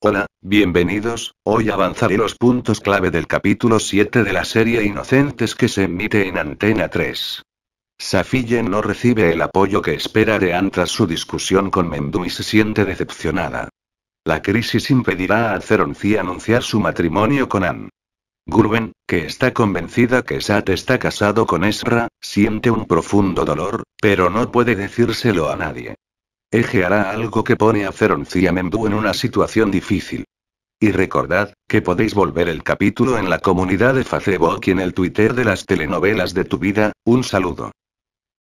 Hola, bienvenidos, hoy avanzaré los puntos clave del capítulo 7 de la serie Inocentes que se emite en Antena 3. Safiyen no recibe el apoyo que espera de Ann tras su discusión con Mendu y se siente decepcionada. La crisis impedirá a Zeronci anunciar su matrimonio con Anne. Gurwen, que está convencida que Sat está casado con Esra, siente un profundo dolor, pero no puede decírselo a nadie. Eje hará algo que pone a Ferenci y en una situación difícil. Y recordad, que podéis volver el capítulo en la comunidad de Facebook y en el Twitter de las telenovelas de tu vida, un saludo.